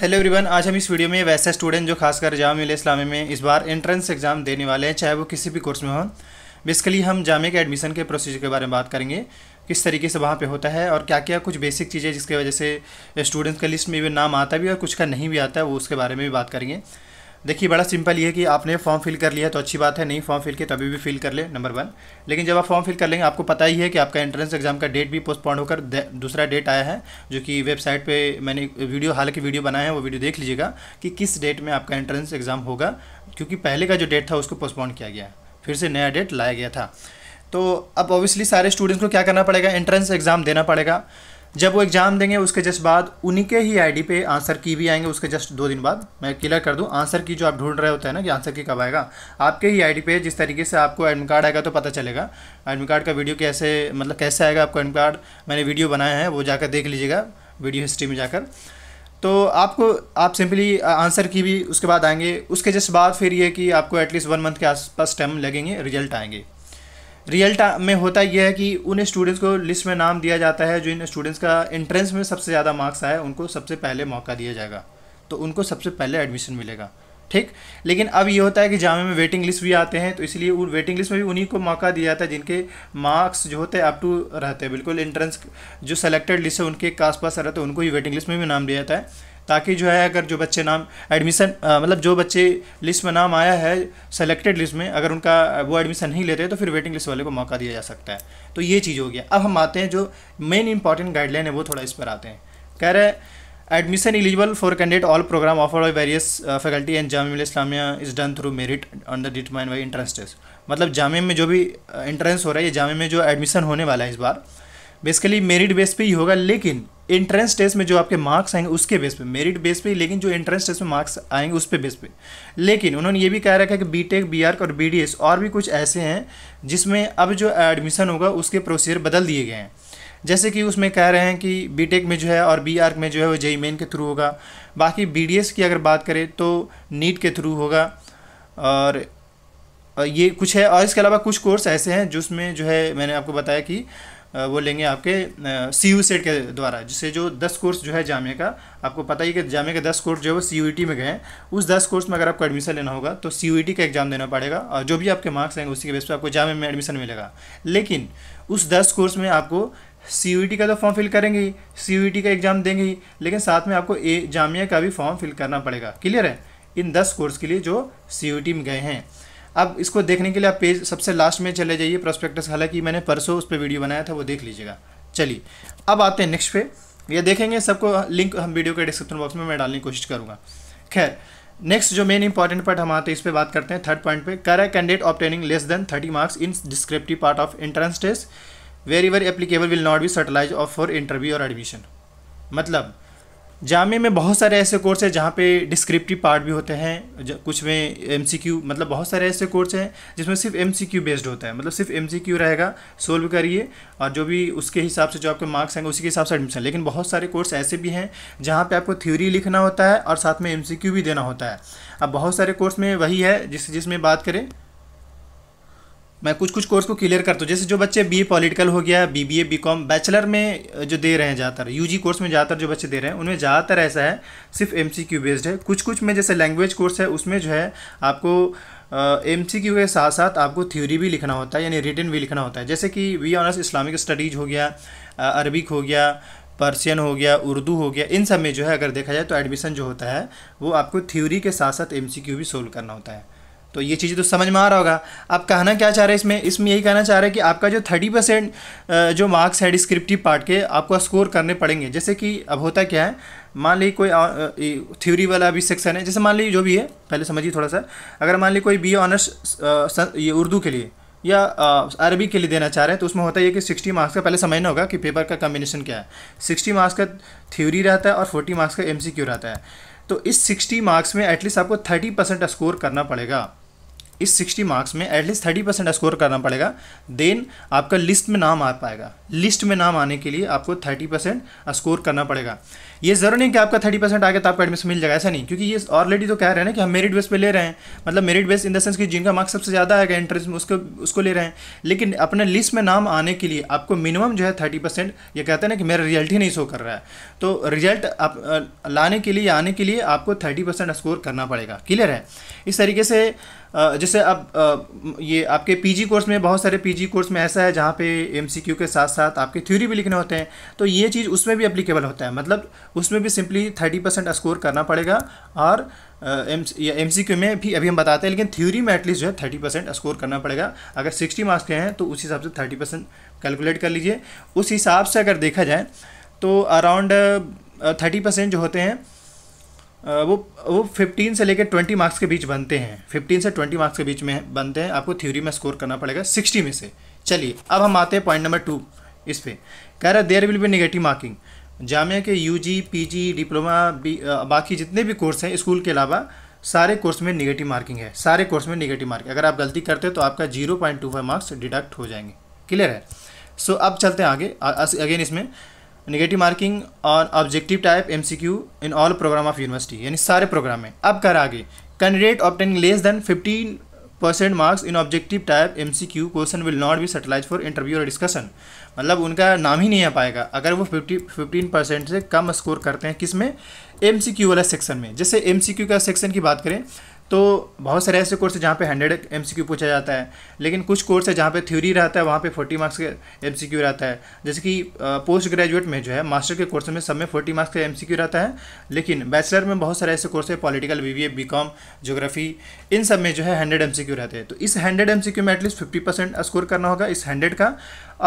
hello everyone आज हम इस वीडियो में वैसे स्टूडेंट जो खासकर जाम इस्लामी में इस बार एंट्रेंस एग्ज़ाम देने वाले हैं चाहे वो किसी भी कोर्स में हो बेसिकली हम जामे के एडमिशन के प्रोसीजर के बारे में बात करेंगे किस तरीके से वहाँ पे होता है और क्या क्या कुछ बेसिक चीज़ें जिसके वजह से स्टूडेंट्स का लिस्ट में भी नाम आता भी और कुछ का नहीं भी आता है वो उसके बारे में भी बात करेंगे देखिए बड़ा सिंपल ये है कि आपने फॉर्म फिल कर लिया तो अच्छी बात है नहीं फॉर्म फिल के तभी भी फिल कर ले नंबर वन लेकिन जब आप फॉर्म फिल कर लेंगे आपको पता ही है कि आपका एंट्रेंस एग्जाम का डेट भी पोस्टपोन होकर दूसरा डेट आया है जो कि वेबसाइट पे मैंने वीडियो हालांकि वीडियो बनाया है वो वीडियो देख लीजिएगा कि किस डेट में आपका एंट्रेंस एग्जाम होगा क्योंकि पहले का जो डेट था उसको पोस्टपोन किया गया फिर से नया डेट लाया गया था तो अब ऑब्वियसली सारे स्टूडेंट्स को क्या करना पड़ेगा एंट्रेंस एग्ज़ाम देना पड़ेगा जब वो एग्ज़ाम देंगे उसके जस्ट बाद उन्हीं के ही आईडी पे आंसर की भी आएंगे उसके जस्ट दो दिन बाद मैं क्लियर कर दूं आंसर की जो आप ढूंढ रहे होते हैं ना कि आंसर की कब आएगा आपके ही आईडी पे जिस तरीके से आपको एडमिट कार्ड आएगा तो पता चलेगा एडमिट कार्ड का वीडियो कैसे मतलब कैसे आएगा आपको एडमिट कार्ड मैंने वीडियो बनाया है वो जाकर देख लीजिएगा वीडियो हिस्ट्री में जाकर तो आपको आप सिंपली आंसर की भी उसके बाद आएंगे उसके जस्ट बाद फिर ये कि आपको एटलीस्ट वन मंथ के आसपास टाइम लगेंगे रिजल्ट आएंगे रियल में होता यह है कि उन स्टूडेंट्स को लिस्ट में नाम दिया जाता है जो इन स्टूडेंट्स का एंट्रेंस में सबसे ज़्यादा मार्क्स आए उनको सबसे पहले मौका दिया जाएगा तो उनको सबसे पहले एडमिशन मिलेगा ठीक लेकिन अब ये होता है कि जामे में वेटिंग लिस्ट भी आते हैं तो इसलिए उन वेटिंग लिस्ट में भी उन्हीं को मौका दिया जाता है जिनके मार्क्स जो होते हैं अप टू रहते हैं बिल्कुल एंट्रेंस जो सेलेक्टेड लिस्ट है उनके आसपास रहते हैं उनको ही वेटिंग लिस्ट में भी नाम दिया जाता है ताकि जो है अगर जो बच्चे नाम एडमिशन मतलब जो बच्चे लिस्ट में नाम आया है सेलेक्टेड लिस्ट में अगर उनका वो एडमिशन नहीं लेते तो फिर वेटिंग लिस्ट वाले को मौका दिया जा सकता है तो ये चीज़ हो गया अब हम आते हैं जो मेन इंपॉर्टेंट गाइडलाइन है वो थोड़ा इस पर आते हैं कह रहे admission eligible for candidate all program offer by various faculty and Jamia Islamia is done through merit under determine by entrance test मतलब जामे में जो भी इंट्रेंस हो रहा है या जामे में जो एडमिशन होने वाला है इस बार बेसिकली मेरिट बेस पे ही होगा लेकिन इंट्रेंस टेस्ट में जो आपके मार्क्स आएंगे उसके बेस पे मेरिट बेस पे लेकिन जो इंट्रेंस टेस्ट में मार्क्स आएंगे उस पे बेस पे लेकिन उन्होंने ये भी कह रखा है कि बी टेक बी और बी और भी कुछ ऐसे हैं जिसमें अब जो एडमिशन होगा उसके प्रोसीजर बदल दिए गए हैं जैसे कि उसमें कह रहे हैं कि टेक में जो है और बी आर में जो है वो जेई मेन e के थ्रू होगा बाकी एस की अगर बात करें तो नीट के थ्रू होगा और ये कुछ है और इसके अलावा कुछ कोर्स ऐसे हैं जिसमें जो है मैंने आपको बताया कि वो लेंगे आपके सी यू सेट के द्वारा जिससे जो दस कोर्स जो है जामिया का आपको पता ही कि जामिया के दस कोर्स जो है वो सी यू टी में गए हैं उस दस कोर्स में अगर आपको एडमिशन लेना होगा तो सी यू टी का एग्जाम देना पड़ेगा और जो भी आपके मार्क्स आएंगे उसी के बेस पर आपको जामिया में एडमिशन मिलेगा लेकिन उस दस कोर्स में आपको सी e का तो फॉर्म फिल करेंगे ही सी e का एग्ज़ाम देंगे ही लेकिन साथ में आपको ए जामिया का भी फॉर्म फिल करना पड़ेगा क्लियर है इन दस कोर्स के लिए जो सी e में गए हैं अब इसको देखने के लिए आप पेज सबसे लास्ट में चले जाइए प्रोस्पेक्टस हालांकि मैंने परसों उस पर वीडियो बनाया था वो देख लीजिएगा चलिए अब आते हैं नेक्स्ट पे ये देखेंगे सबको लिंक हम वीडियो के डिस्क्रिप्शन बॉक्स में मैं डालने की कोशिश करूँगा खैर नेक्स्ट जो मेन इंपॉर्टेंट पार्ट हम आते हैं इस पर बात करते हैं थर्ड पॉइंट पे कर candidate obtaining less than thirty marks in descriptive part of entrance test very very applicable will not be shortlisted of for interview और एडमिशन मतलब जामे में बहुत सारे ऐसे कोर्स हैं जहाँ पे डिस्क्रिप्टिव पार्ट भी होते हैं कुछ में एम मतलब बहुत सारे ऐसे कोर्स हैं जिसमें सिर्फ एम बेस्ड होता है मतलब सिर्फ एम रहेगा सोल्व करिए और जो भी उसके हिसाब से जो आपके मार्क्स आएंगे उसी के हिसाब से एडमिशन लेकिन बहुत सारे कोर्स ऐसे भी हैं जहाँ पर आपको थ्योरी लिखना होता है और साथ में एम भी देना होता है अब बहुत सारे कोर्स में वही है जिस जिसमें बात करें मैं कुछ कुछ कोर्स को क्लियर करता हूँ जैसे जो बच्चे बी पॉलिटिकल हो गया बी बी कॉम बैचलर में जो दे रहे हैं ज़्यादातर यूजी कोर्स में ज़्यादातर जो बच्चे दे रहे हैं उनमें ज़्यादातर ऐसा है सिर्फ एम सी क्यू बेस्ड है कुछ कुछ में जैसे लैंग्वेज कोर्स है उसमें जो है आपको एम सी क्यू के साथ साथ आपको थ्योरी भी लिखना होता है यानी रिटर्न भी लिखना होता है जैसे कि वी ऑनर्स इस्लामिक स्टडीज़ हो गया अरबिक हो गया पर्शियन हो गया उर्दू हो गया इन सब में जो है अगर देखा जाए तो एडमिशन जो होता है वो आपको थ्योरी के साथ साथ एम सी क्यू भी सोल्व करना होता है तो ये चीज़ें तो समझ में आ रहा होगा आप कहना क्या चाह रहे हैं इसमें इसमें यही कहना चाह रहे हैं कि आपका जो थर्टी परसेंट जो मार्क्स है डिस्क्रिप्टिव पार्ट के आपको स्कोर करने पड़ेंगे जैसे कि अब होता क्या है मान ली कोई थ्योरी वाला अभी सेक्शन है जैसे मान लीजिए जो भी है पहले समझिए थोड़ा सा अगर मान ली कोई बी ऑनर्स ये उर्दू के लिए या अरबी के लिए देना चाह रहे हैं तो उसमें होता है कि सिक्सटी मार्क्स का पहले समझना होगा कि पेपर का कम्बिनेशन क्या है सिक्सटी मार्क्स का थ्योरी रहता है और फोर्टी मार्क्स का क्यू रहता है तो इस सिक्सटी मार्क्स में एटलीस्ट आपको थर्टी परसेंट स्कोर करना पड़ेगा इस सिक्सटी मार्क्स में एटलीस्ट थर्टी परसेंट स्कोर करना पड़ेगा देन आपका लिस्ट में नाम आ पाएगा लिस्ट में नाम आने के लिए आपको थर्टी परसेंट स्कोर करना पड़ेगा ये ज़रूरी नहीं कि आपका थर्टी परसेंट आ गया तो आपको एडमिशन मिल जाएगा ऐसा नहीं क्योंकि ये ऑलरेडी तो कह रहे हैं ना कि हम मेरिट बेस पे ले रहे हैं मतलब merit base in the sense कि जिनका मार्क्स सबसे ज़्यादा आएगा इंट्रेंस में उसको उसको ले रहे हैं लेकिन अपने लिस्ट में नाम आने के लिए आपको मिनिमम जो है थर्टी परसेंट ये कहते हैं कि मेरा रिजल्ट ही नहीं शो कर रहा है तो रिजल्ट आप लाने के लिए आने के लिए आपको थर्टी परसेंट स्कोर करना पड़ेगा क्लियर है इस तरीके से जैसे अब ये आपके पीजी कोर्स में बहुत सारे पीजी कोर्स में ऐसा है जहाँ पे एमसीक्यू के साथ साथ आपके थ्योरी भी लिखने होते हैं तो ये चीज़ उसमें भी अप्लीकेबल होता है मतलब उसमें भी सिंपली थर्टी परसेंट स्कोर करना पड़ेगा और एम सी क्यू में भी अभी हम बताते हैं लेकिन थ्योरी में एटलीस्ट जो है थर्टी परसेंट स्कोर करना पड़ेगा अगर सिक्सटी मार्क्स के हैं तो उस हिसाब से थर्टी परसेंट कैलकुलेट कर लीजिए उस हिसाब से अगर देखा जाए तो अराउंड थर्टी परसेंट जो होते हैं वो वो 15 से लेकर 20 मार्क्स के बीच बनते हैं 15 से 20 मार्क्स के बीच में बनते हैं आपको थ्योरी में स्कोर करना पड़ेगा 60 में से चलिए अब हम आते हैं पॉइंट नंबर टू इस पर कह रहा है there will be negative marking Jamia के पी जी डिप्लोमा बी बाकी जितने भी कोर्स हैं स्कूल के अलावा सारे कोर्स में निगेटिव मार्किंग है सारे कोर्स में निगेटिव मार्किंग अगर आप गलती करते हो तो आपका zero point two five marks deduct हो जाएंगे क्लियर है सो so, अब चलते हैं आगे अगेन इसमें नेगेटिव मार्किंग और objective type Q in all program of university यानी सारे प्रोग्राम में अब कर आगे candidate obtaining less than fifteen percent marks in objective type M C Q question will not be shortlisted for interview और discussion मतलब उनका नाम ही नहीं आ पाएगा अगर वो फिफ्टी फिफ्टीन परसेंट से कम स्कोर करते हैं किस में एम सी क्यू वाला सेक्शन में जैसे एम सी क्यू का सेक्शन की बात करें तो बहुत सारे ऐसे कोर्स है जहाँ पे हंड्रेड एम पूछा जाता है लेकिन कुछ कोर्स है जहाँ पे थ्योरी रहता है वहाँ पे फोर्टी मार्क्स के एम रहता है जैसे कि पोस्ट ग्रेजुएट में जो है मास्टर के कोर्स में सब में फोर्टी मार्क्स का एम रहता है लेकिन बैचलर में बहुत सारे ऐसे कोर्स है political B B com geography इन सब में जो है हंड्रेड एम रहते हैं तो इस हंड्रेड एम में एटलीस्ट फिफ्टी परसेंट स्कोर करना होगा इस हंड्रेड का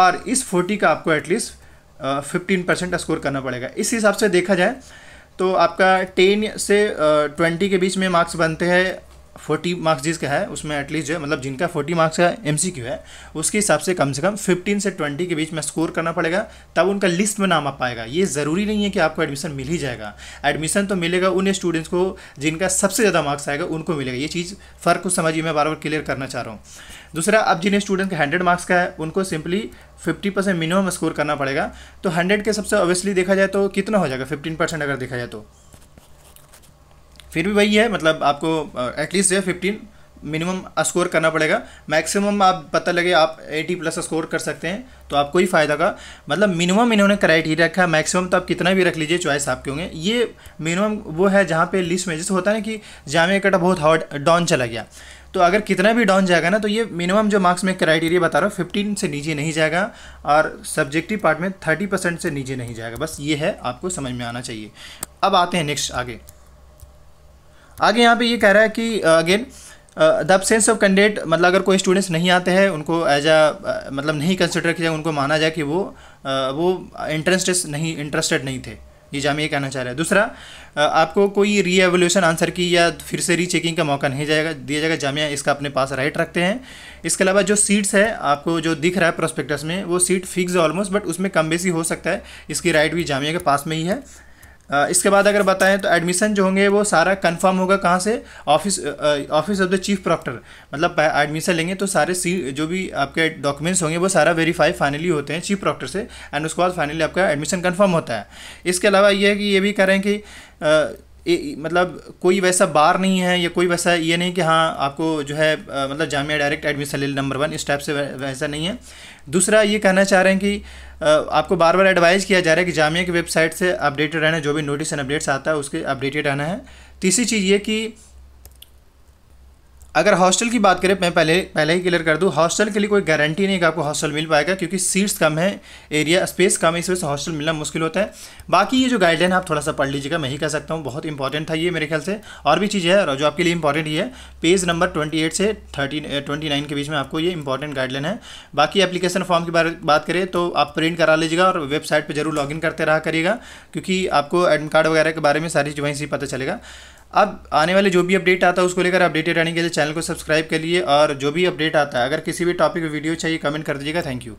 और इस फोर्टी का आपको एटलीस्ट फिफ्टीन परसेंट स्कोर करना पड़ेगा इस हिसाब से देखा जाए तो आपका टेन से ट्वेंटी के बीच में मार्क्स बनते हैं फोर्टी मार्क्स जिसका है उसमें एटलीस्ट जो है मतलब जिनका फोर्टी मार्क्स का एम है उसके हिसाब से कम से कम फिफ्टीन से ट्वेंटी के बीच में स्कोर करना पड़ेगा तब उनका लिस्ट में नाम आ पाएगा ये ज़रूरी नहीं है कि आपको एडमिशन मिल ही जाएगा एडमिशन तो मिलेगा उन स्टूडेंट्स को जिनका सबसे ज़्यादा मार्क्स आएगा उनको मिलेगा ये चीज़ फ़र्क को समझिए मैं बार बार क्लियर करना चाह रहा हूँ दूसरा अब जिन स्टूडेंट का हंड्रेड मार्क्स का है उनको simply fifty percent minimum score करना पड़ेगा तो हंड्रेड के सबसे ऑब्वियसली देखा जाए तो कितना हो जाएगा फिफ्टीन परसेंट अगर देखा जाए तो फिर भी वही है मतलब आपको एटलीस्ट जो है फिफ्टीन मिनिमम स्कोर करना पड़ेगा मैक्सिमम आप पता लगे आप 80 प्लस स्कोर कर सकते हैं तो आपको ही फ़ायदा का मतलब मिनिमम इन्होंने क्राइटेरिया रखा है मैक्सिमम तो आप कितना भी रख लीजिए चॉइस आपके होंगे ये मिनिमम वो है जहाँ पे लिस्ट में जैसे होता है ना कि जामिया कटा बहुत हॉट डाउन चला गया तो अगर कितना भी डाउन जाएगा ना तो ये मिनिमम जो मार्क्स में क्राइटेरिया बता रहा हूँ फिफ्टीन से नीचे नहीं जाएगा और सब्जेक्टिव पार्ट में थर्टी परसेंट से नीचे नहीं जाएगा बस ये है आपको समझ में आना चाहिए अब आते हैं नेक्स्ट आगे आगे यहाँ पे ये कह रहा है कि again the sense of candidate मतलब अगर कोई स्टूडेंट्स नहीं आते हैं उनको एज अ uh, मतलब नहीं कंसिडर किया उनको माना जाए कि वो आ, uh, वो इंटरेस्ट नहीं इंटरेस्टेड नहीं थे ये जामिया कहना चाह रहा है दूसरा uh, आपको कोई री एवोल्यूशन आंसर की या फिर से री चेकिंग का मौका नहीं जाएगा दिया जाएगा जामिया इसका अपने पास राइट रखते हैं इसके अलावा जो सीट्स है आपको जो दिख रहा है प्रोस्पेक्टस में वो सीट फिक्स है ऑलमोस्ट बट उसमें कम बेसी हो सकता है इसकी राइट भी जामिया के पास में ही है इसके बाद अगर बताएं तो एडमिशन जो होंगे वो सारा कंफर्म होगा कहाँ से office office of the chief proctor मतलब एडमिशन लेंगे तो सारे सी जो भी आपके डॉक्यूमेंट्स होंगे वो सारा वेरीफाई फाइनली होते हैं चीफ प्रॉक्टर से एंड उसके बाद फाइनली आपका एडमिशन कन्फर्म होता है इसके अलावा ये है कि ये भी करें कि ए, मतलब कोई वैसा बार नहीं है या कोई वैसा ये नहीं कि हाँ आपको जो है आ, मतलब जामिया डायरेक्ट एडमिशन ले नंबर वन इस टाइप से वैसा नहीं है दूसरा ये कहना चाह रहे हैं कि आ, आपको बार बार एडवाइज़ किया जा रहा है कि जामिया की वेबसाइट से अपडेटेड रहना जो भी नोटिस एंड अपडेट्स आता है उसके अपडेटेड रहना है तीसरी चीज़ ये कि अगर हॉस्टल की बात करें मैं पहले पहले ही क्लियर कर दूँ हॉस्टल के लिए कोई गारंटी नहीं कि आपको हॉस्टल मिल पाएगा क्योंकि सीट्स कम है एरिया स्पेस कम है इस वजह से हॉस्टल मिलना मुश्किल होता है बाकी ये जो गाइडलाइन आप थोड़ा सा पढ़ लीजिएगा मैं ही कह सकता हूँ बहुत इंपॉर्टेंट था ये मेरे ख्याल से और भी चीज़ है जो आपके लिए इंपॉर्टेंट ही है पेज नंबर ट्वेंटी से थर्टी ट्वेंटी eh, के बीच में आपको ये इंपॉर्टेंट गाइडलाइन है बाकी एप्लीकेशन फॉर्म की बात करें तो आप प्रिंट करा लीजिएगा और वेबसाइट पर जरूर लॉग करते रहा करिएगा क्योंकि आपको एडमिट कार्ड वगैरह के बारे में सारी चीज़ वहीं से पता चलेगा अब आने वाले जो भी अपडेट आता है उसको लेकर अपडेटेड रहने के लिए चैनल को सब्सक्राइब कर लिए और जो भी अपडेट आता है अगर किसी भी टॉपिक पर वीडियो चाहिए कमेंट कर दीजिएगा थैंक यू